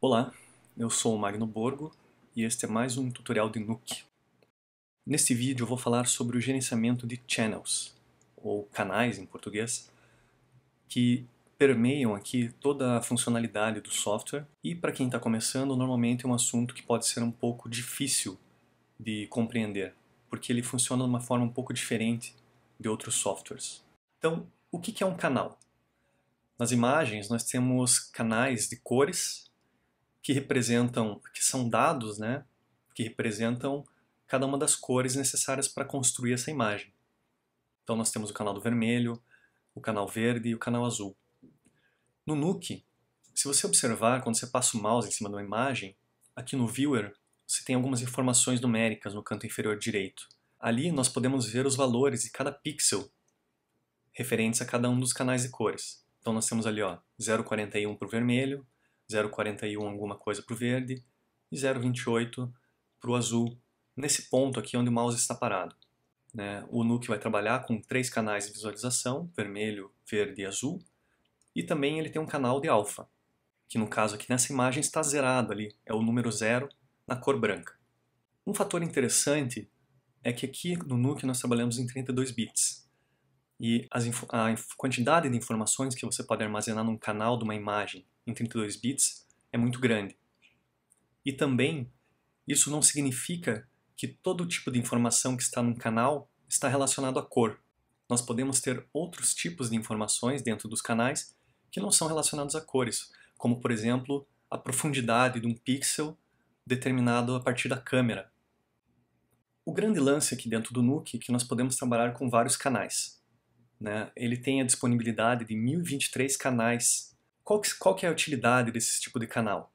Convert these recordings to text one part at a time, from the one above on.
Olá, eu sou o Magno Borgo e este é mais um tutorial de Nuke. Neste vídeo eu vou falar sobre o gerenciamento de channels, ou canais em português, que permeiam aqui toda a funcionalidade do software e para quem está começando normalmente é um assunto que pode ser um pouco difícil de compreender, porque ele funciona de uma forma um pouco diferente de outros softwares. Então, o que é um canal? Nas imagens, nós temos canais de cores que representam, que são dados, né, que representam cada uma das cores necessárias para construir essa imagem. Então nós temos o canal do vermelho, o canal verde e o canal azul. No Nuke, se você observar, quando você passa o mouse em cima de uma imagem, aqui no Viewer, você tem algumas informações numéricas no canto inferior direito. Ali nós podemos ver os valores de cada pixel referentes a cada um dos canais de cores. Então nós temos ali, 0,41 para o vermelho, 0,41 alguma coisa para o verde e 0,28 para o azul, nesse ponto aqui onde o mouse está parado. Né? O Nuke vai trabalhar com três canais de visualização, vermelho, verde e azul, e também ele tem um canal de alfa, que no caso aqui nessa imagem está zerado ali, é o número zero na cor branca. Um fator interessante é que aqui no Nuke nós trabalhamos em 32 bits, e a quantidade de informações que você pode armazenar num canal de uma imagem em 32 bits é muito grande. E também, isso não significa que todo tipo de informação que está num canal está relacionado à cor. Nós podemos ter outros tipos de informações dentro dos canais que não são relacionados a cores, como por exemplo, a profundidade de um pixel determinado a partir da câmera. O grande lance aqui dentro do Nuke é que nós podemos trabalhar com vários canais. Né? Ele tem a disponibilidade de 1023 canais. Qual que, qual que é a utilidade desse tipo de canal?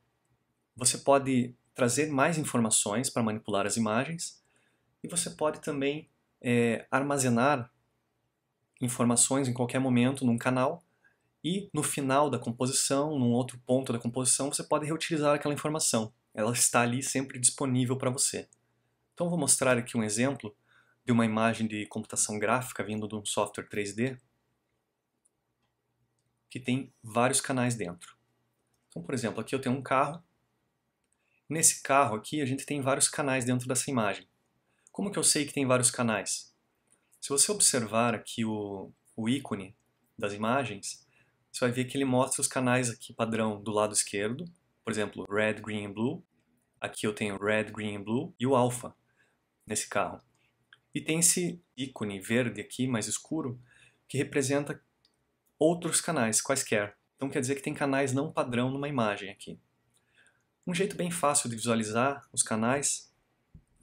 Você pode trazer mais informações para manipular as imagens e você pode também é, armazenar informações em qualquer momento num canal e no final da composição, num outro ponto da composição, você pode reutilizar aquela informação. Ela está ali sempre disponível para você. Então vou mostrar aqui um exemplo de uma imagem de computação gráfica vindo de um software 3D que tem vários canais dentro. Então, por exemplo, aqui eu tenho um carro. Nesse carro aqui, a gente tem vários canais dentro dessa imagem. Como que eu sei que tem vários canais? Se você observar aqui o, o ícone das imagens, você vai ver que ele mostra os canais aqui padrão do lado esquerdo, por exemplo, red, green e blue. Aqui eu tenho red, green e blue e o alpha nesse carro. E tem esse ícone verde aqui, mais escuro, que representa outros canais, quaisquer. Então quer dizer que tem canais não padrão numa imagem aqui. Um jeito bem fácil de visualizar os canais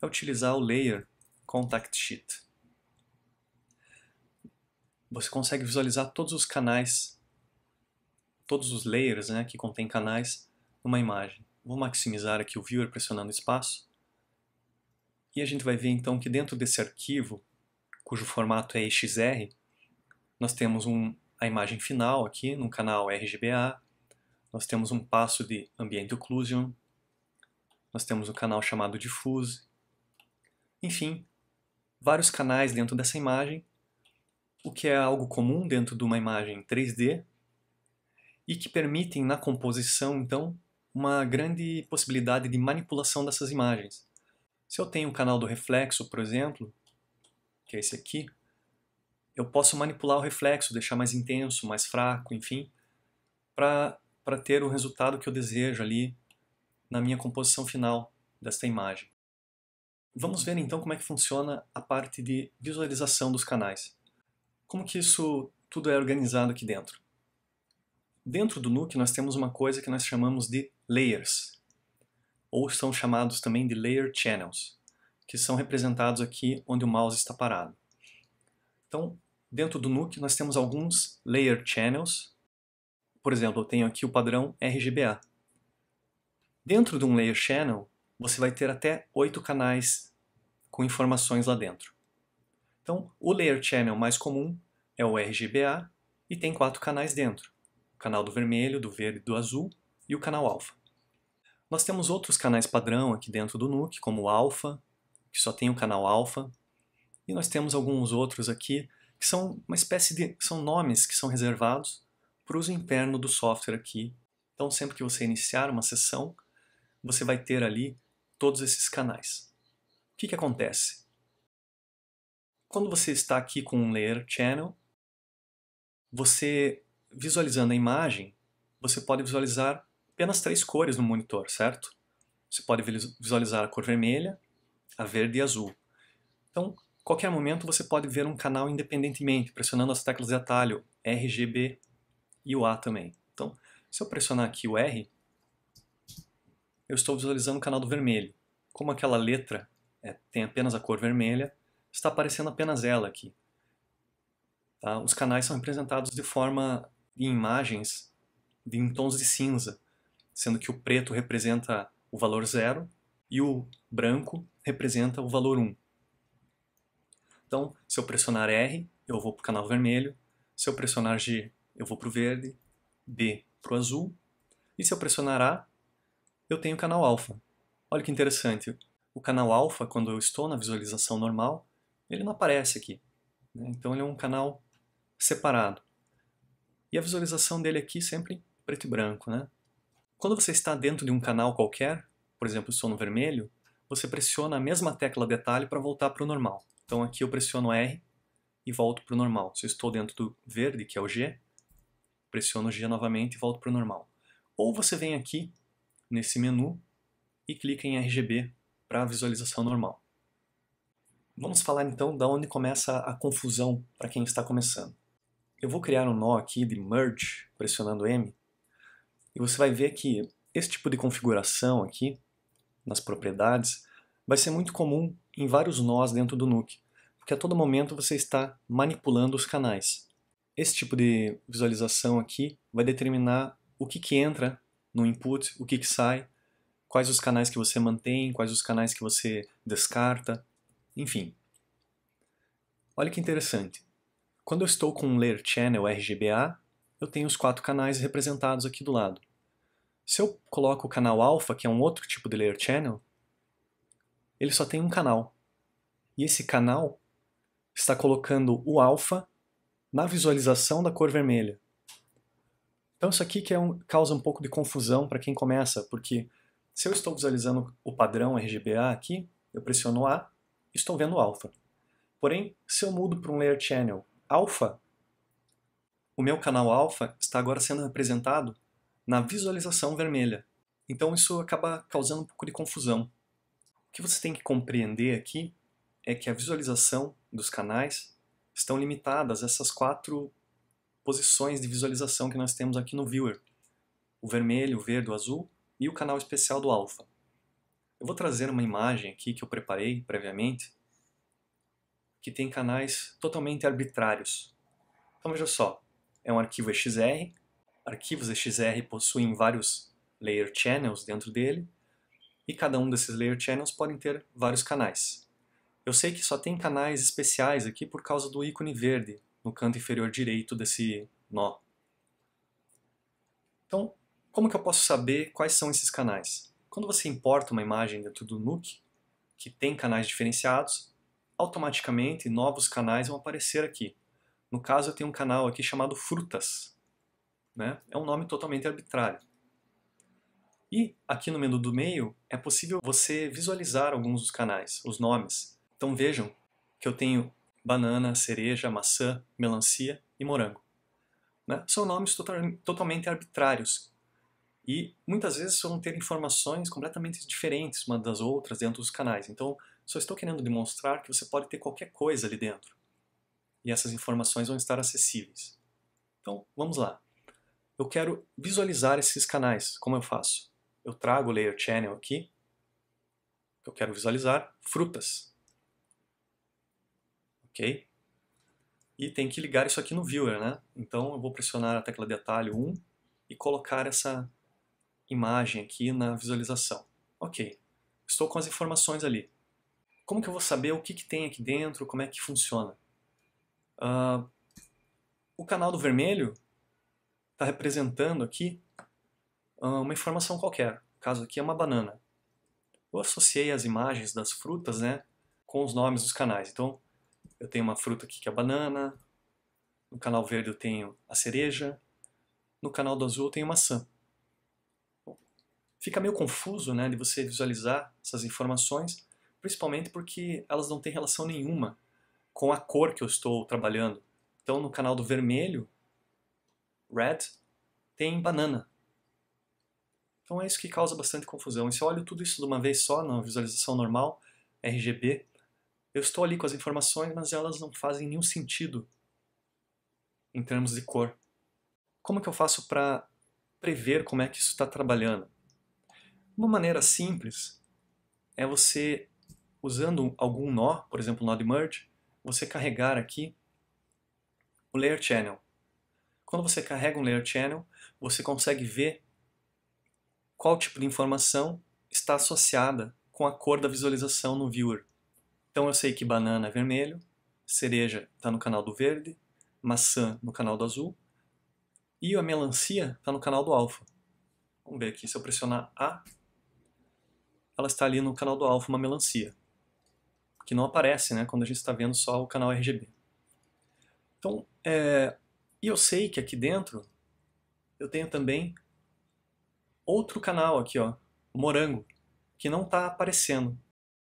é utilizar o layer contact sheet. Você consegue visualizar todos os canais, todos os layers né, que contém canais numa imagem. Vou maximizar aqui o viewer pressionando espaço e a gente vai ver então que dentro desse arquivo, cujo formato é XR, nós temos um, a imagem final aqui no canal RGBA, nós temos um passo de Ambient Occlusion, nós temos um canal chamado Diffuse, enfim, vários canais dentro dessa imagem, o que é algo comum dentro de uma imagem 3D e que permitem na composição, então, uma grande possibilidade de manipulação dessas imagens. Se eu tenho o canal do reflexo, por exemplo, que é esse aqui, eu posso manipular o reflexo, deixar mais intenso, mais fraco, enfim, para ter o resultado que eu desejo ali na minha composição final desta imagem. Vamos ver então como é que funciona a parte de visualização dos canais. Como que isso tudo é organizado aqui dentro? Dentro do Nuke nós temos uma coisa que nós chamamos de layers ou são chamados também de Layer Channels, que são representados aqui onde o mouse está parado. Então, dentro do Nuke, nós temos alguns Layer Channels. Por exemplo, eu tenho aqui o padrão RGBA. Dentro de um Layer Channel, você vai ter até oito canais com informações lá dentro. Então, o Layer Channel mais comum é o RGBA e tem quatro canais dentro. O canal do vermelho, do verde e do azul e o canal alfa. Nós temos outros canais padrão aqui dentro do Nuke, como o Alpha, que só tem o canal Alpha. E nós temos alguns outros aqui que são uma espécie de são nomes que são reservados para o uso interno do software aqui. Então, sempre que você iniciar uma sessão, você vai ter ali todos esses canais. O que, que acontece? Quando você está aqui com um Layer Channel, você visualizando a imagem, você pode visualizar apenas três cores no monitor, certo? Você pode visualizar a cor vermelha, a verde e azul. Então, qualquer momento você pode ver um canal independentemente, pressionando as teclas de atalho RGB e o A também. Então, se eu pressionar aqui o R, eu estou visualizando o canal do vermelho. Como aquela letra é, tem apenas a cor vermelha, está aparecendo apenas ela aqui. Tá? Os canais são representados de forma em imagens de, em tons de cinza sendo que o preto representa o valor zero e o branco representa o valor 1. Um. Então, se eu pressionar R, eu vou para o canal vermelho, se eu pressionar G, eu vou para o verde, B para o azul, e se eu pressionar A, eu tenho o canal alfa. Olha que interessante, o canal alfa, quando eu estou na visualização normal, ele não aparece aqui. Né? Então ele é um canal separado. E a visualização dele aqui sempre preto e branco, né? Quando você está dentro de um canal qualquer, por exemplo, estou no vermelho, você pressiona a mesma tecla detalhe para voltar para o normal. Então aqui eu pressiono R e volto para o normal. Se eu estou dentro do verde, que é o G, pressiono G novamente e volto para o normal. Ou você vem aqui, nesse menu, e clica em RGB para a visualização normal. Vamos falar então da onde começa a confusão para quem está começando. Eu vou criar um nó aqui de Merge, pressionando M, e você vai ver que esse tipo de configuração aqui, nas propriedades, vai ser muito comum em vários nós dentro do Nuke, porque a todo momento você está manipulando os canais. Esse tipo de visualização aqui vai determinar o que, que entra no input, o que, que sai, quais os canais que você mantém, quais os canais que você descarta, enfim. Olha que interessante. Quando eu estou com um Layer Channel RGBA, eu tenho os quatro canais representados aqui do lado. Se eu coloco o canal alfa, que é um outro tipo de layer channel, ele só tem um canal. E esse canal está colocando o alfa na visualização da cor vermelha. Então isso aqui que é um, causa um pouco de confusão para quem começa, porque se eu estou visualizando o padrão RGBA aqui, eu pressiono A estou vendo o alfa. Porém, se eu mudo para um layer channel alfa, o meu canal alfa está agora sendo representado na visualização vermelha. Então isso acaba causando um pouco de confusão. O que você tem que compreender aqui é que a visualização dos canais estão limitadas a essas quatro posições de visualização que nós temos aqui no viewer. O vermelho, o verde, o azul e o canal especial do alfa. Eu vou trazer uma imagem aqui que eu preparei previamente que tem canais totalmente arbitrários. Então veja só, é um arquivo XR. Arquivos XR possuem vários layer channels dentro dele, e cada um desses layer channels podem ter vários canais. Eu sei que só tem canais especiais aqui por causa do ícone verde no canto inferior direito desse nó. Então, como que eu posso saber quais são esses canais? Quando você importa uma imagem dentro do Nuke, que tem canais diferenciados, automaticamente novos canais vão aparecer aqui. No caso, eu tenho um canal aqui chamado Frutas. Né? É um nome totalmente arbitrário. E aqui no menu do meio é possível você visualizar alguns dos canais, os nomes. Então vejam que eu tenho banana, cereja, maçã, melancia e morango. Né? São nomes totalmente arbitrários e muitas vezes vão ter informações completamente diferentes uma das outras dentro dos canais. Então, só estou querendo demonstrar que você pode ter qualquer coisa ali dentro e essas informações vão estar acessíveis. Então, vamos lá. Eu quero visualizar esses canais. Como eu faço? Eu trago o Layer Channel aqui. Eu quero visualizar frutas. Ok? E tem que ligar isso aqui no Viewer, né? Então eu vou pressionar a tecla Detalhe 1 e colocar essa imagem aqui na visualização. Ok, estou com as informações ali. Como que eu vou saber o que, que tem aqui dentro, como é que funciona? Uh, o canal do vermelho está representando aqui uh, uma informação qualquer. No caso aqui é uma banana. Eu associei as imagens das frutas né, com os nomes dos canais. Então, eu tenho uma fruta aqui que é a banana, no canal verde eu tenho a cereja, no canal do azul eu tenho maçã. Bom, fica meio confuso né, de você visualizar essas informações, principalmente porque elas não têm relação nenhuma com a cor que eu estou trabalhando. Então, no canal do vermelho, red, tem banana. Então é isso que causa bastante confusão. E se eu olho tudo isso de uma vez só, na visualização normal, RGB, eu estou ali com as informações, mas elas não fazem nenhum sentido em termos de cor. Como que eu faço para prever como é que isso está trabalhando? Uma maneira simples é você, usando algum nó, por exemplo, o nó de merge, você carregar aqui o Layer Channel. Quando você carrega um Layer Channel, você consegue ver qual tipo de informação está associada com a cor da visualização no viewer. Então eu sei que banana é vermelho, cereja está no canal do verde, maçã no canal do azul e a melancia está no canal do alfa. Vamos ver aqui, se eu pressionar A, ela está ali no canal do alfa, uma melancia que não aparece né, quando a gente está vendo só o canal RGB. Então, é, e eu sei que aqui dentro eu tenho também outro canal aqui, ó, o morango, que não está aparecendo.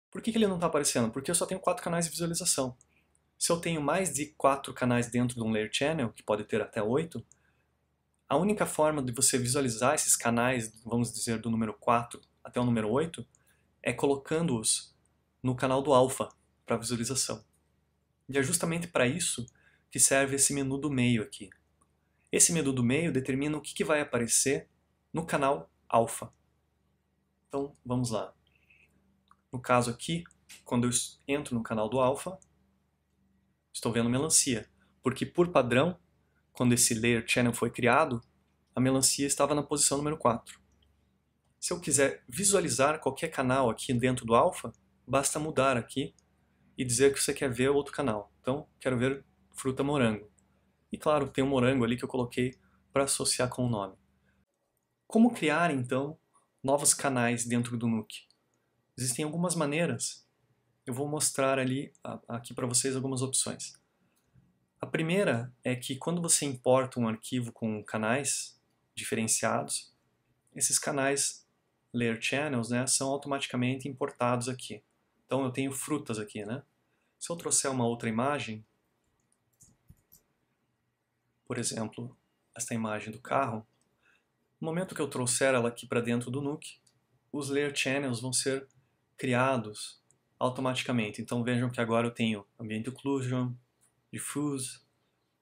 Por que, que ele não está aparecendo? Porque eu só tenho quatro canais de visualização. Se eu tenho mais de quatro canais dentro de um Layer Channel, que pode ter até oito, a única forma de você visualizar esses canais, vamos dizer, do número 4 até o número 8, é colocando-os no canal do alfa para visualização. E é justamente para isso que serve esse menu do meio aqui. Esse menu do meio determina o que, que vai aparecer no canal alfa. Então, vamos lá. No caso aqui, quando eu entro no canal do alfa, estou vendo melancia, porque por padrão, quando esse layer channel foi criado, a melancia estava na posição número 4. Se eu quiser visualizar qualquer canal aqui dentro do alfa, basta mudar aqui e dizer que você quer ver outro canal. Então, quero ver fruta morango. E claro, tem um morango ali que eu coloquei para associar com o nome. Como criar, então, novos canais dentro do Nuke? Existem algumas maneiras. Eu vou mostrar ali aqui para vocês algumas opções. A primeira é que quando você importa um arquivo com canais diferenciados, esses canais layer channels né, são automaticamente importados aqui. Então eu tenho frutas aqui, né? Se eu trouxer uma outra imagem, por exemplo, esta imagem do carro, no momento que eu trouxer ela aqui para dentro do Nuke, os Layer Channels vão ser criados automaticamente. Então vejam que agora eu tenho Ambient Occlusion, Diffuse,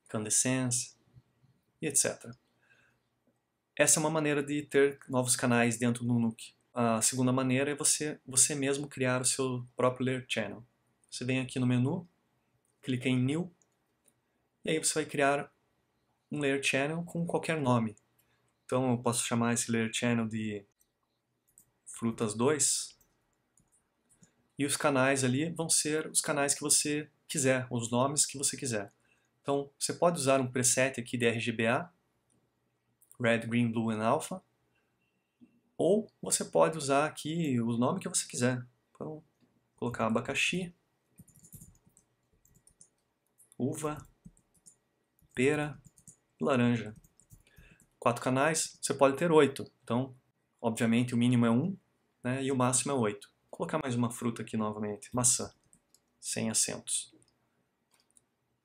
Incandescence e etc. Essa é uma maneira de ter novos canais dentro do Nuke. A segunda maneira é você, você mesmo criar o seu próprio Layer Channel. Você vem aqui no menu, clica em New, e aí você vai criar um Layer Channel com qualquer nome. Então eu posso chamar esse Layer Channel de Frutas 2, e os canais ali vão ser os canais que você quiser, os nomes que você quiser. Então, você pode usar um preset aqui de RGBA, Red, Green, Blue e Alpha, ou você pode usar aqui o nome que você quiser. Então, colocar abacaxi, uva, pera, laranja. Quatro canais, você pode ter oito. Então, obviamente, o mínimo é um né, e o máximo é oito. Vou colocar mais uma fruta aqui novamente, maçã, sem acentos.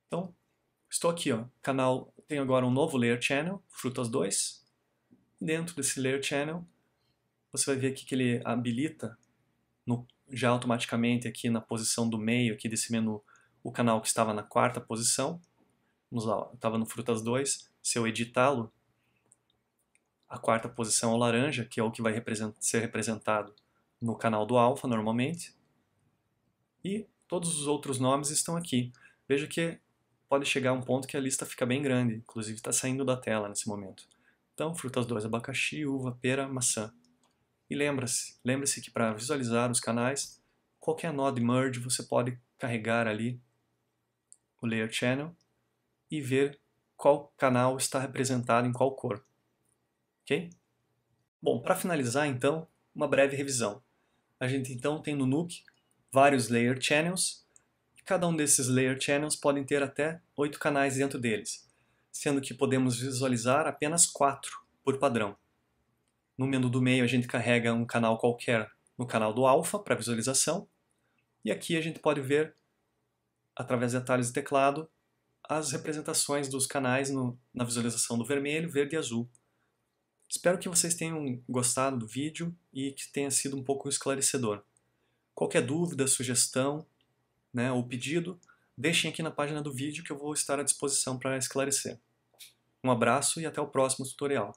Então, estou aqui, ó, canal, tem agora um novo Layer Channel, frutas 2. Dentro desse Layer Channel, você vai ver aqui que ele habilita no, já automaticamente aqui na posição do meio aqui desse menu o canal que estava na quarta posição. Vamos lá, estava no Frutas 2. Se eu editá-lo, a quarta posição é o laranja, que é o que vai represent ser representado no canal do alfa normalmente. E todos os outros nomes estão aqui. Veja que pode chegar a um ponto que a lista fica bem grande, inclusive está saindo da tela nesse momento. Então, frutas 2, abacaxi, uva, pera, maçã. E lembra-se, lembre-se que para visualizar os canais, qualquer nó de merge você pode carregar ali o layer channel e ver qual canal está representado em qual cor. OK? Bom, para finalizar então, uma breve revisão. A gente então tem no Nuke vários layer channels, e cada um desses layer channels podem ter até oito canais dentro deles, sendo que podemos visualizar apenas quatro por padrão. No menu do meio a gente carrega um canal qualquer no canal do alfa para visualização. E aqui a gente pode ver, através de atalhos de teclado, as representações dos canais no, na visualização do vermelho, verde e azul. Espero que vocês tenham gostado do vídeo e que tenha sido um pouco esclarecedor. Qualquer dúvida, sugestão né, ou pedido, deixem aqui na página do vídeo que eu vou estar à disposição para esclarecer. Um abraço e até o próximo tutorial.